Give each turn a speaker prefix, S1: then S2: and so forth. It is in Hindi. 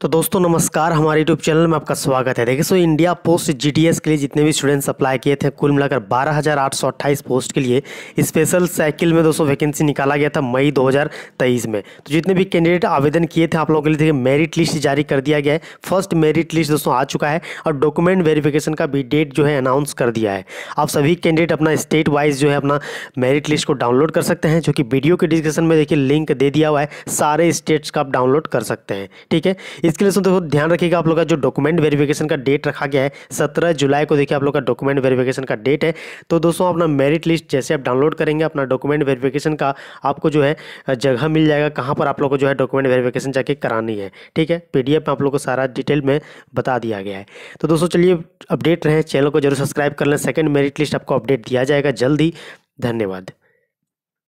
S1: तो दोस्तों नमस्कार हमारे यूट्यूब चैनल में आपका स्वागत है देखिए सो इंडिया पोस्ट जीटीएस के लिए जितने भी स्टूडेंट्स अप्लाई किए थे कुल मिलाकर बारह हज़ार आठ सौ अट्ठाईस पोस्ट के लिए स्पेशल साइकिल में दोस्तों वैकेंसी निकाला गया था मई 2023 में तो जितने भी कैंडिडेट आवेदन किए थे आप लोगों के लिए देखिए मेरिट लिस्ट जारी कर दिया गया है फर्स्ट मेरिट लिस्ट दोस्तों आ चुका है और डॉक्यूमेंट वेरिफिकेशन का भी डेट जो है अनाउंस कर दिया है आप सभी कैंडिडेट अपना स्टेट वाइज जो है अपना मेरिट लिस्ट को डाउनलोड कर सकते हैं जो कि वीडियो के डिस्क्रिप्शन में देखिए लिंक दे दिया हुआ है सारे स्टेट्स का आप डाउनलोड कर सकते हैं ठीक है इसके लिए दोस्तों ध्यान रखिएगा आप लोग का जो डॉक्यूमेंट वेरिफिकेशन का डेट रखा गया है सत्रह जुलाई को देखिए आप लोग का डॉक्यूमेंट वेरिफिकेशन का डेट है तो दोस्तों अपना मेरिट लिस्ट जैसे आप डाउनलोड करेंगे अपना डॉक्यूमेंट वेरिफिकेशन का आपको जो है जगह मिल जाएगा कहाँ पर आप लोग को जो है डॉक्यूमेंट वेरिफिकेशन जाके करानी है ठीक है पी में आप लोग को सारा डिटेल में बता दिया गया है तो दोस्तों चलिए अपडेट रहें चैनल को जरूर सब्सक्राइब कर लें सेकेंड मेरिट लिस्ट आपको अपडेट दिया जाएगा जल्द धन्यवाद